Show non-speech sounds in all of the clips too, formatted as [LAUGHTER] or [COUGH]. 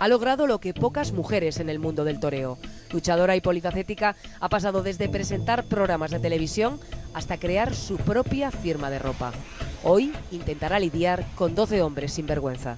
ha logrado lo que pocas mujeres en el mundo del toreo. Luchadora y polifacética, ha pasado desde presentar programas de televisión hasta crear su propia firma de ropa. Hoy intentará lidiar con 12 hombres sin vergüenza.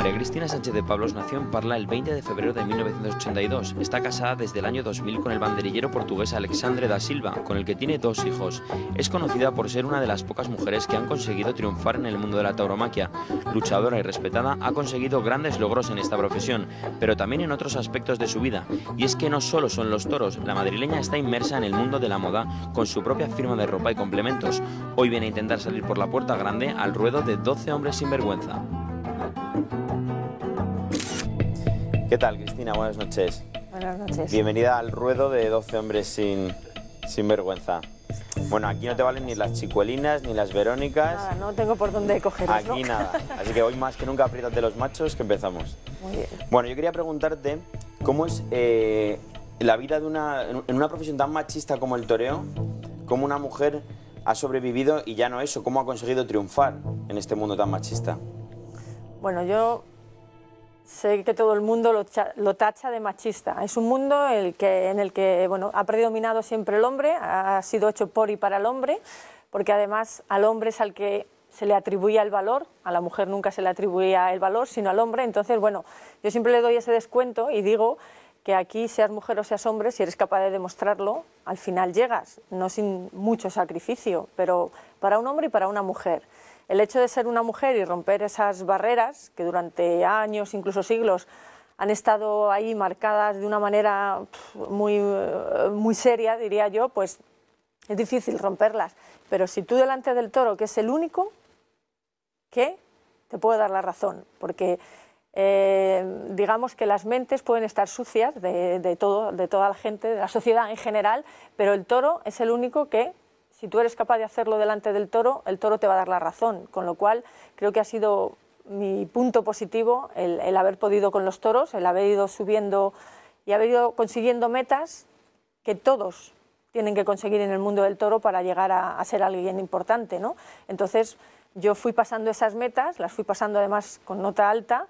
María Cristina Sánchez de Pablos nació en Parla el 20 de febrero de 1982. Está casada desde el año 2000 con el banderillero portugués Alexandre da Silva, con el que tiene dos hijos. Es conocida por ser una de las pocas mujeres que han conseguido triunfar en el mundo de la tauromaquia. Luchadora y respetada, ha conseguido grandes logros en esta profesión, pero también en otros aspectos de su vida. Y es que no solo son los toros, la madrileña está inmersa en el mundo de la moda con su propia firma de ropa y complementos. Hoy viene a intentar salir por la puerta grande al ruedo de 12 hombres sin vergüenza. ¿Qué tal, Cristina? Buenas noches. Buenas noches. Bienvenida al ruedo de 12 hombres sin, vergüenza. Bueno, aquí no te valen ni las chicuelinas ni las verónicas. Nada, no tengo por dónde coger Aquí nada. Así que hoy más que nunca apriétate los machos que empezamos. Muy bien. Bueno, yo quería preguntarte cómo es eh, la vida de una, en una profesión tan machista como el toreo, cómo una mujer ha sobrevivido y ya no eso, cómo ha conseguido triunfar en este mundo tan machista. Bueno, yo sé que todo el mundo lo, tacha de machista. Es un mundo en el que ha predominado siempre el hombre, ha sido hecho por y para el hombre, porque además al hombre es al que se le atribuía el valor, a la mujer nunca se le atribuía el valor, sino al hombre. Entonces, bueno, yo siempre le doy ese descuento y digo que aquí, seas mujer o seas hombre, si eres capaz de demostrarlo, al final llegas, no sin mucho sacrificio, pero para un hombre y para una mujer el hecho de ser una mujer y romper esas barreras que durante años, incluso siglos, han estado ahí marcadas de una manera muy, muy seria, diría yo, pues es difícil romperlas. Pero si tú delante del toro, que es el único, que te puedo dar la razón, porque eh, digamos que las mentes pueden estar sucias de, todo, de toda la gente, de la sociedad en general, pero el toro es el único que si tú eres capaz de hacerlo delante del toro, el toro te va a dar la razón. Con lo cual, creo que ha sido mi punto positivo el, haber podido con los toros, el haber ido subiendo y haber ido consiguiendo metas que todos tienen que conseguir en el mundo del toro para llegar a, a ser alguien importante. ¿no? Entonces, yo fui pasando esas metas, las fui pasando además con nota alta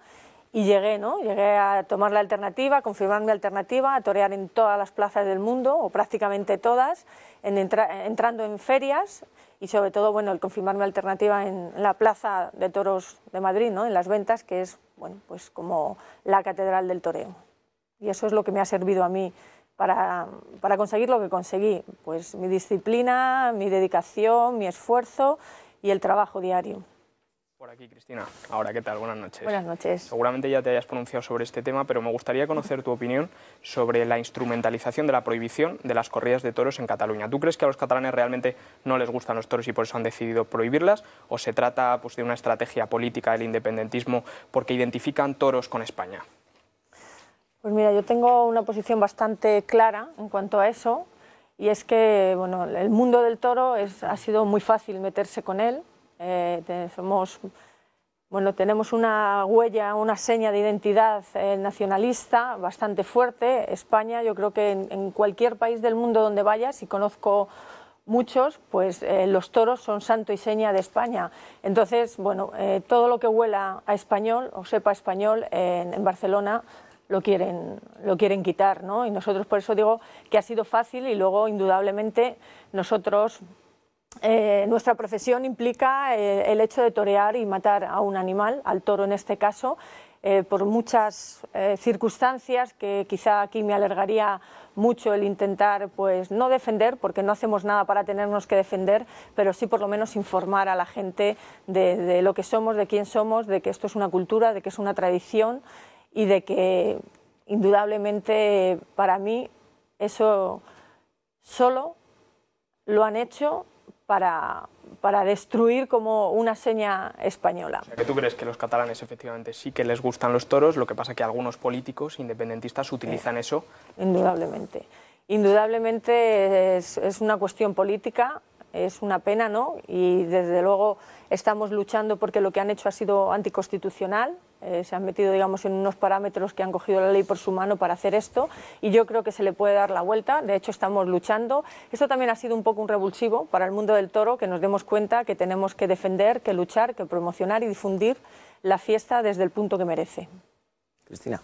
y llegué, ¿no? Llegué a tomar la alternativa, a confirmar mi alternativa, a torear en todas las plazas del mundo, o prácticamente todas, entrando en ferias y sobre todo, bueno, el confirmar mi alternativa en la Plaza de Toros de Madrid, ¿no? En las ventas, que es, bueno, pues como la catedral del toreo. Y eso es lo que me ha servido a mí para, para conseguir lo que conseguí, pues mi disciplina, mi dedicación, mi esfuerzo y el trabajo diario. Por aquí, Cristina. Ahora, ¿qué tal? Buenas noches. Buenas noches. Seguramente ya te hayas pronunciado sobre este tema, pero me gustaría conocer tu opinión sobre la instrumentalización de la prohibición de las corridas de toros en Cataluña. ¿Tú crees que a los catalanes realmente no les gustan los toros y por eso han decidido prohibirlas? ¿O se trata pues, de una estrategia política del independentismo porque identifican toros con España? Pues mira, yo tengo una posición bastante clara en cuanto a eso, y es que bueno, el mundo del toro ha sido muy fácil meterse con él eh, somos, bueno, tenemos una huella, una seña de identidad eh, nacionalista bastante fuerte. España, yo creo que en, cualquier país del mundo donde vayas, y conozco muchos, pues eh, los toros son santo y seña de España. Entonces, bueno, todo lo que huela a español o sepa español en, en Barcelona lo quieren, lo quieren quitar, ¿no? Y nosotros por eso digo que ha sido fácil y luego indudablemente nosotros eh, nuestra profesión implica eh, el hecho de torear y matar a un animal, al toro en este caso, eh, por muchas circunstancias que quizá aquí me alargaría mucho el intentar pues no defender porque no hacemos nada para tenernos que defender pero sí por lo menos informar a la gente de lo que somos de quién somos de que esto es una cultura de que es una tradición y de que indudablemente para mí eso solo lo han hecho para, para destruir como una seña española. que tú crees que los catalanes efectivamente sí que les gustan los toros, lo que pasa que algunos políticos independentistas utilizan eh, eso. Indudablemente. Indudablemente es, es una cuestión política es una pena, ¿no? Y desde luego estamos luchando porque lo que han hecho ha sido anticonstitucional. Eh, se han metido, digamos, en unos parámetros que han cogido la ley por su mano para hacer esto y yo creo que se le puede dar la vuelta. De hecho, estamos luchando. Esto también ha sido un poco un revulsivo para el mundo del toro, que nos demos cuenta que tenemos que defender, que luchar, que promocionar y difundir la fiesta desde el punto que merece. Cristina.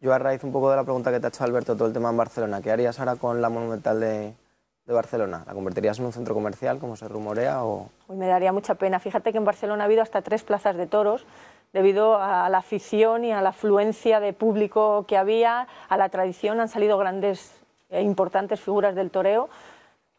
Yo a raíz un poco de la pregunta que te ha hecho Alberto, todo el tema en Barcelona, ¿qué harías ahora con la monumental de, de Barcelona? ¿La convertirías en un centro comercial, como se rumorea? O... me daría mucha pena. Fíjate que en Barcelona ha habido hasta tres plazas de toros debido a la afición y a la afluencia de público que había, a la tradición, han salido grandes e importantes figuras del toreo.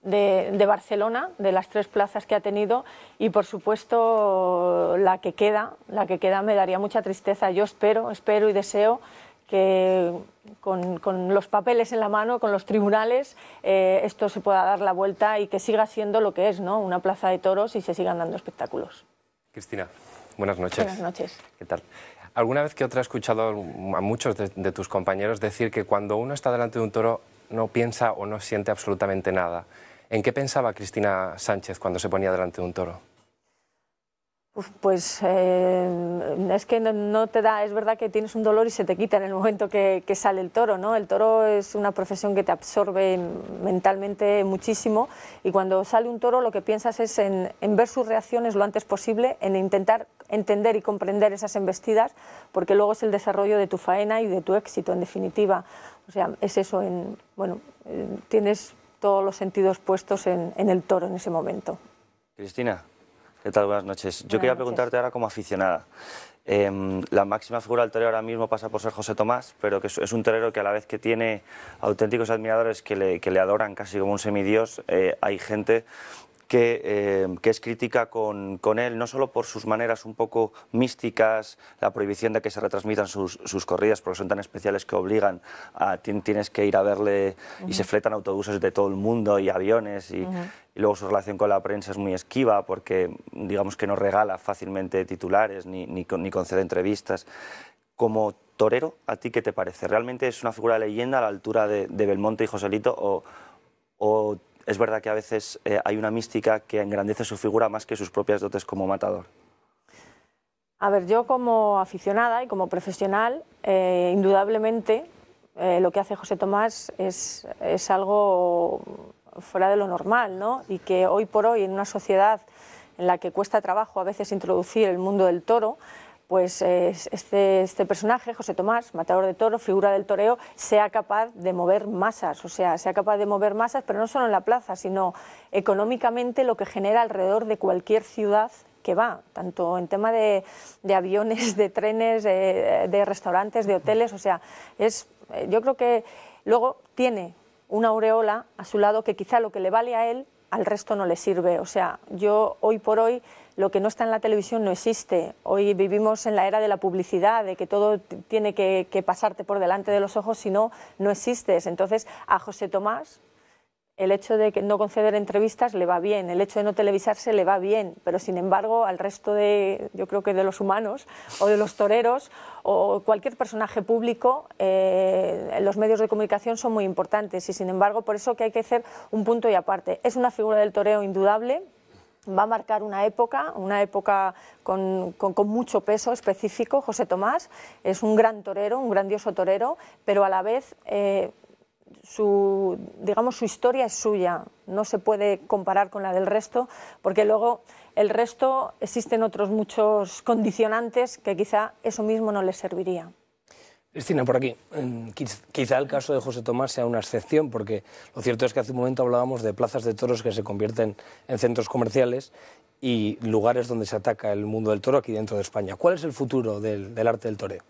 De, Barcelona, de las tres plazas que ha tenido, y por supuesto la que queda, la que queda me daría mucha tristeza. Yo espero, espero y deseo que con, los papeles en la mano, con los tribunales, eh, esto se pueda dar la vuelta y que siga siendo lo que es, ¿no? Una plaza de toros y se sigan dando espectáculos. Cristina, buenas noches. Buenas noches. ¿Qué tal? ¿Alguna vez que otra he escuchado a muchos de tus compañeros decir que cuando uno está delante de un toro no piensa o no siente absolutamente nada? ¿En qué pensaba Cristina Sánchez cuando se ponía delante de un toro? pues eh, es que no, te da, es verdad que tienes un dolor y se te quita en el momento que, sale el toro, ¿no? El toro es una profesión que te absorbe mentalmente muchísimo y cuando sale un toro lo que piensas es en, ver sus reacciones lo antes posible, en intentar entender y comprender esas embestidas, porque luego es el desarrollo de tu faena y de tu éxito, en definitiva. O sea, es eso, en, bueno, eh, tienes todos los sentidos puestos en el toro en ese momento. Cristina, ¿Qué tal? Buenas noches. Yo quería preguntarte ahora como aficionada. Em, la máxima figura del torero ahora mismo pasa por ser José Tomás, pero que es un torero que a la vez que tiene auténticos admiradores que le, adoran casi como un semidios, eh, hay gente eh, que, es crítica con, él, no solo por sus maneras un poco místicas, la prohibición de que se retransmitan sus, corridas, porque son tan especiales que obligan a tienes que ir a verle y se fletan autobuses de todo el mundo y aviones y, luego su relación con la prensa es muy esquiva porque digamos que no regala fácilmente titulares ni, ni, concede entrevistas. Como torero, ¿a ti qué te parece? ¿Realmente es una figura de leyenda a la altura de, Belmonte y Joselito o, o es verdad que a veces eh, hay una mística que engrandece su figura más que sus propias dotes como matador. A ver, yo como aficionada y como profesional, eh, indudablemente eh, lo que hace José Tomás es, es, algo fuera de lo normal, ¿no? Y que hoy por hoy en una sociedad en la que cuesta trabajo a veces introducir el mundo del toro, pues este, este, personaje, José Tomás, matador de toros, figura del toreo, sea capaz de mover masas, o sea, sea capaz de mover masas, pero no solo en la plaza, sino económicamente lo que genera alrededor de cualquier ciudad que va, tanto en tema de, aviones, de trenes, de, restaurantes, de hoteles, o sea, es, eh, yo creo que luego tiene una aureola a su lado que quizá lo que le vale a él al resto no le sirve. O sea, yo hoy por hoy lo que no está en la televisión no existe. Hoy vivimos en la era de la publicidad, de que todo tiene que, pasarte por delante de los ojos, si no, no existes. Entonces, a José Tomás, el hecho de que no conceder entrevistas le va bien, el hecho de no televisarse le va bien, pero sin embargo al resto de, yo creo que de los humanos o de los toreros o cualquier personaje público, eh, los medios de comunicación son muy importantes y sin embargo por eso que hay que hacer un punto y aparte. Es una figura del toreo indudable, va a marcar una época, una época con, mucho peso específico. José Tomás es un gran torero, un grandioso torero, pero a la vez eh, su, digamos, su historia es suya, no se puede comparar con la del resto, porque luego el resto existen otros muchos condicionantes que quizá eso mismo no les serviría. Cristina, por aquí. Quizá el caso de José Tomás sea una excepción, porque lo cierto es que hace un momento hablábamos de plazas de toros que se convierten en centros comerciales y lugares donde se ataca el mundo del toro aquí dentro de España. ¿Cuál es el futuro del, arte del toreo?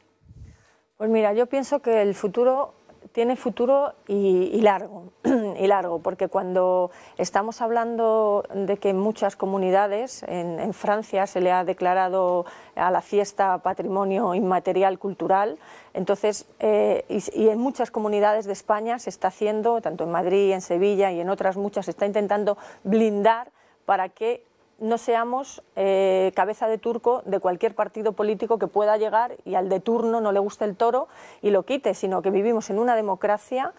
Pues mira, yo pienso que el futuro tiene futuro y, largo, [CLEARS THROAT] y largo, porque cuando estamos hablando de que en muchas comunidades, en, Francia se le ha declarado a la fiesta patrimonio inmaterial cultural, entonces, eh, y, en muchas comunidades de España se está haciendo, tanto en Madrid, en Sevilla y en otras muchas, se está intentando blindar para que no seamos eh, cabeza de turco de cualquier partido político que pueda llegar y al de turno no le guste el toro y lo quite, sino que vivimos en una democracia.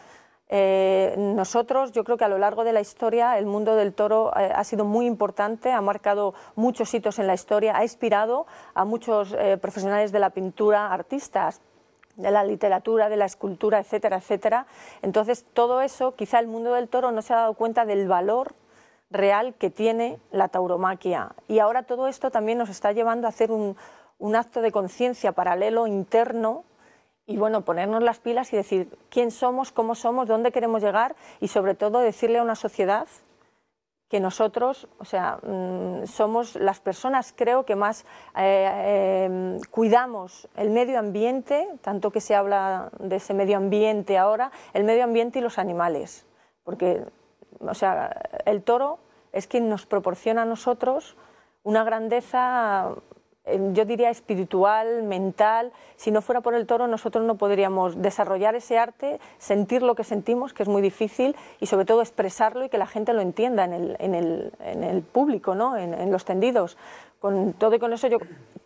Eh, nosotros, yo creo que a lo largo de la historia, el mundo del toro eh, ha sido muy importante, ha marcado muchos hitos en la historia, ha inspirado a muchos profesionales de la pintura, artistas, de la literatura, de la escultura, etcétera, etcétera. Entonces, todo eso, quizá el mundo del toro no se ha dado cuenta del valor real que tiene la tauromaquia. Y ahora todo esto también nos está llevando a hacer un, acto de conciencia paralelo interno y bueno, ponernos las pilas y decir quién somos, cómo somos, dónde queremos llegar y sobre todo decirle a una sociedad que nosotros, o sea, mm, somos las personas, creo que más eh, eh, cuidamos el medio ambiente, tanto que se habla de ese medio ambiente ahora, el medio ambiente y los animales, porque o sea, el toro es quien nos proporciona a nosotros una grandeza, eh, yo diría, espiritual, mental. Si no fuera por el toro, nosotros no podríamos desarrollar ese arte, sentir lo que sentimos, que es muy difícil, y sobre todo expresarlo y que la gente lo entienda en el, público, ¿no? en, en los tendidos. Con todo y con eso yo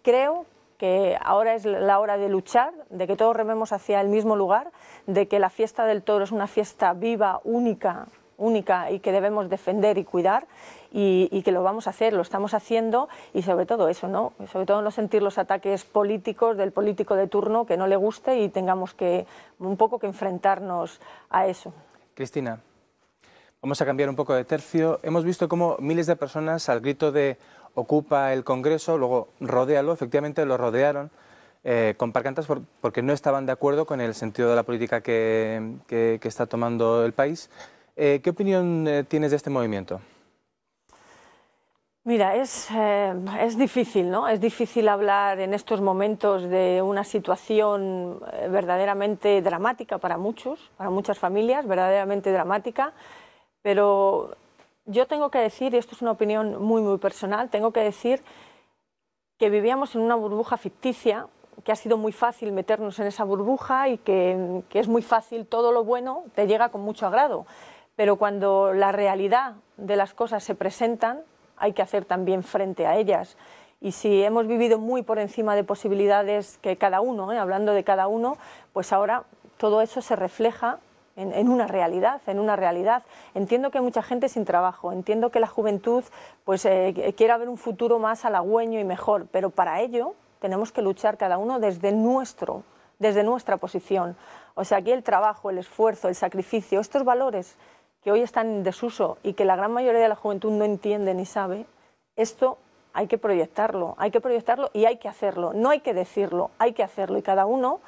creo que ahora es la hora de luchar, de que todos rememos hacia el mismo lugar, de que la fiesta del toro es una fiesta viva, única, única y que debemos defender y cuidar y, que lo vamos a hacer, lo estamos haciendo y sobre todo eso, ¿no? Sobre todo no sentir los ataques políticos del político de turno que no le guste y tengamos que un poco que enfrentarnos a eso. Cristina, vamos a cambiar un poco de tercio. Hemos visto cómo miles de personas al grito de ocupa el Congreso, luego rodéalo, efectivamente lo rodearon. Eh, con parcantas porque no estaban de acuerdo con el sentido de la política que, que, que está tomando el país. Eh, ¿Qué opinión eh, tienes de este movimiento? Mira, eh, es, difícil, ¿no? Es difícil hablar en estos momentos de una situación verdaderamente dramática para muchos, para muchas familias, verdaderamente dramática, pero yo tengo que decir, y esto es una opinión muy, muy personal, tengo que decir que vivíamos en una burbuja ficticia, que ha sido muy fácil meternos en esa burbuja y que es muy fácil, todo lo bueno te llega con mucho agrado pero cuando la realidad de las cosas se presentan, hay que hacer también frente a ellas. Y si hemos vivido muy por encima de posibilidades que cada uno, ¿eh? hablando de cada uno, pues ahora todo eso se refleja en, una realidad, en una realidad. Entiendo que hay mucha gente sin trabajo, entiendo que la juventud pues eh, quiera ver un futuro más halagüeño y mejor, pero para ello tenemos que luchar cada uno desde nuestro, desde nuestra posición. O sea, aquí el trabajo, el esfuerzo, el sacrificio, estos valores que hoy están en desuso y que la gran mayoría de la juventud no entiende ni sabe, esto hay que proyectarlo, hay que proyectarlo y hay que hacerlo, no hay que decirlo, hay que hacerlo y cada uno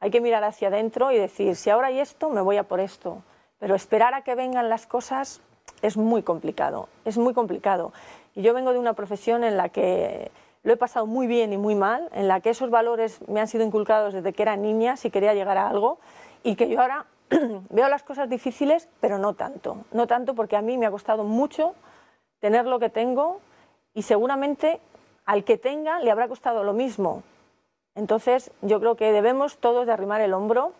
hay que mirar hacia adentro y decir, si ahora hay esto, me voy a por esto, pero esperar a que vengan las cosas es muy complicado, es muy complicado. Y yo vengo de una profesión en la que lo he pasado muy bien y muy mal, en la que esos valores me han sido inculcados desde que era niña si quería llegar a algo y que yo ahora [CLEARS THROAT] veo las cosas difíciles, pero no tanto. No tanto porque a mí me ha costado mucho tener lo que tengo y seguramente al que tenga le habrá costado lo mismo. Entonces yo creo que debemos todos de arrimar el hombro,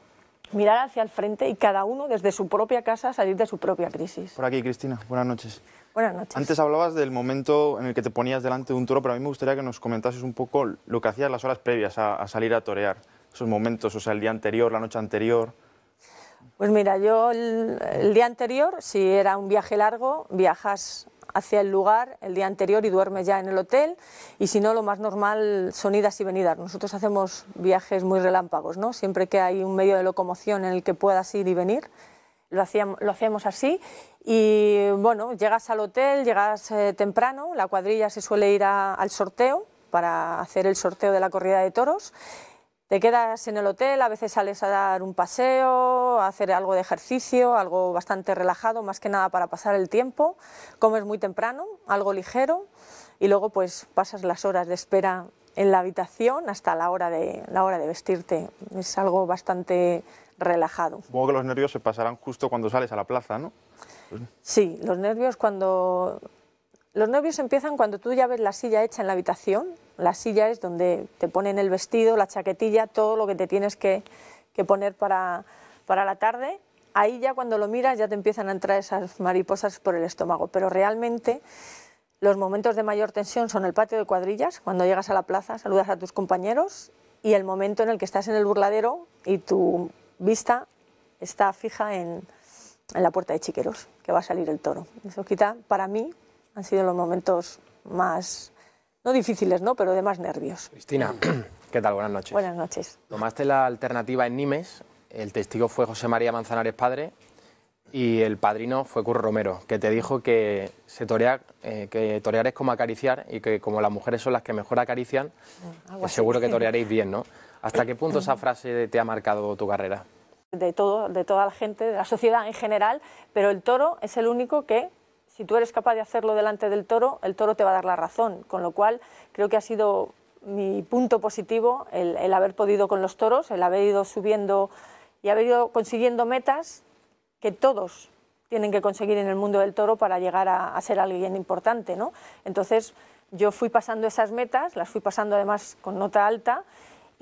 mirar hacia el frente y cada uno desde su propia casa salir de su propia crisis. Por aquí, Cristina, buenas noches. Buenas noches. Antes hablabas del momento en el que te ponías delante de un toro, pero a mí me gustaría que nos comentases un poco lo que hacías las horas previas a salir a torear. Esos momentos, o sea, el día anterior, la noche anterior. Pues mira, yo el, día anterior, si era un viaje largo, viajas hacia el lugar el día anterior y duermes ya en el hotel y si no lo más normal son idas y venidas. Nosotros hacemos viajes muy relámpagos, ¿no? Siempre que hay un medio de locomoción en el que puedas ir y venir. Lo hacíamos, lo así y bueno, llegas al hotel, llegas eh, temprano, la cuadrilla se suele ir al sorteo para hacer el sorteo de la corrida de toros te quedas en el hotel, a veces sales a dar un paseo, a hacer algo de ejercicio, algo bastante relajado, más que nada para pasar el tiempo, comes muy temprano, algo ligero y luego pues pasas las horas de espera en la habitación hasta la hora de, la hora de vestirte. Es algo bastante relajado. Supongo que los nervios se pasarán justo cuando sales a la plaza, ¿no? Pues sí, los nervios cuando... Los nervios empiezan cuando tú ya ves la silla hecha en la habitación la silla es donde te ponen el vestido, la chaquetilla, todo lo que te tienes que, poner para, la tarde ahí ya cuando lo miras ya te empiezan a entrar esas mariposas por el estómago, pero realmente los momentos de mayor tensión son el patio de cuadrillas, cuando llegas a la plaza, saludas a tus compañeros y el momento en el que estás en el burladero y tu vista está fija en, la puerta de Chiqueros, que va a salir el toro. Eso quita, para mí, han sido los momentos más no difíciles, ¿no? Pero además más nervios. Cristina, [CLEARS THROAT] ¿qué tal? Buenas noches. Buenas noches. Tomaste la alternativa en Nimes, el testigo fue José María Manzanares padre y el padrino fue Curro Romero, que te dijo que, se eh, que torear es como acariciar y que como las mujeres son las que mejor acarician, ah, pues seguro que torearéis bien, ¿no? ¿Hasta qué punto esa [CLEARS THROAT] frase te ha marcado tu carrera? De, todo, de toda la gente, de la sociedad en general, pero el toro es el único que si tú eres capaz de hacerlo delante del toro, el toro te va a dar la razón. Con lo cual, creo que ha sido mi punto positivo el, haber podido con los toros, el haber ido subiendo y haber ido consiguiendo metas que todos tienen que conseguir en el mundo del toro para llegar a, a ser alguien importante, ¿no? Entonces, yo fui pasando esas metas, las fui pasando además con nota alta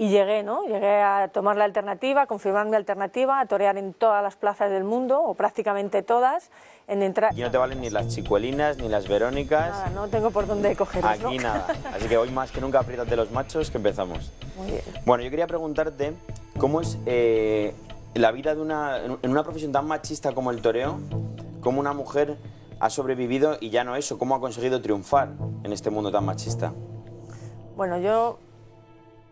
y llegué, ¿no? Llegué a tomar la alternativa, a confirmar mi alternativa, a torear en todas las plazas del mundo, o prácticamente todas, en entrar... y no te valen ni las chicuelinas, ni las verónicas... Nada, no tengo por dónde coger Aquí nada, así que hoy más que nunca apriétate los machos que empezamos. Muy bien. Bueno, yo quería preguntarte cómo es eh, la vida de una, en una profesión tan machista como el toreo, cómo una mujer ha sobrevivido y ya no eso, cómo ha conseguido triunfar en este mundo tan machista. Bueno, yo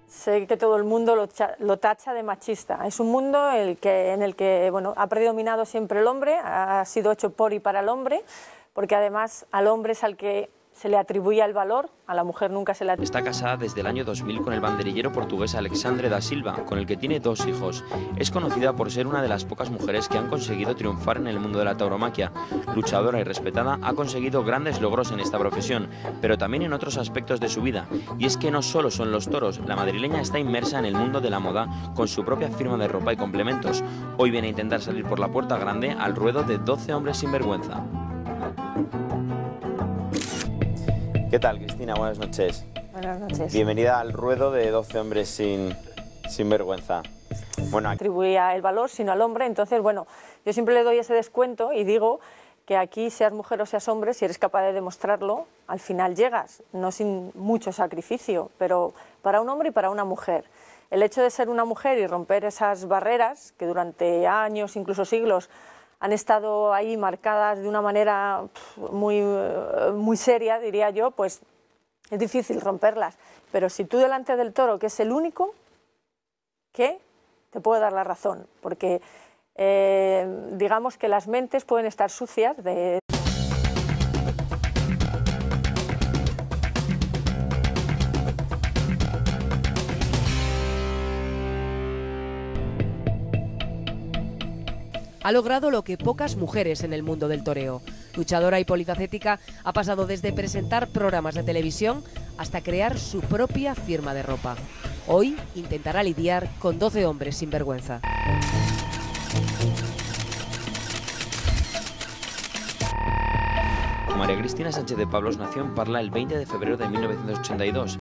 Sé que todo el mundo lo, tacha de machista. Es un mundo el que, en el que bueno, ha predominado siempre el hombre, ha sido hecho por y para el hombre, porque además al hombre es al que se le atribuía el valor, a la mujer nunca se le atribuía. Está casada desde el año 2000 con el banderillero portugués Alexandre da Silva, con el que tiene dos hijos. Es conocida por ser una de las pocas mujeres que han conseguido triunfar en el mundo de la tauromaquia. Luchadora y respetada, ha conseguido grandes logros en esta profesión, pero también en otros aspectos de su vida. Y es que no solo son los toros, la madrileña está inmersa en el mundo de la moda con su propia firma de ropa y complementos. Hoy viene a intentar salir por la puerta grande al ruedo de 12 hombres sin vergüenza. ¿Qué tal, Cristina? Buenas noches. Buenas noches. Bienvenida al ruedo de 12 hombres sin, vergüenza. Bueno, atribuía el valor, sino al hombre. Entonces, bueno, yo siempre le doy ese descuento y digo que aquí, seas mujer o seas hombre, si eres capaz de demostrarlo, al final llegas, no sin mucho sacrificio, pero para un hombre y para una mujer. El hecho de ser una mujer y romper esas barreras que durante años, incluso siglos, han estado ahí marcadas de una manera muy, muy seria, diría yo, pues es difícil romperlas. Pero si tú delante del toro, que es el único, que te puedo dar la razón, porque eh, digamos que las mentes pueden estar sucias de... ha logrado lo que pocas mujeres en el mundo del toreo. Luchadora y polifacética, ha pasado desde presentar programas de televisión hasta crear su propia firma de ropa. Hoy intentará lidiar con 12 hombres sin vergüenza. María Cristina Sánchez de Pablos nació Parla el 20 de febrero de 1982.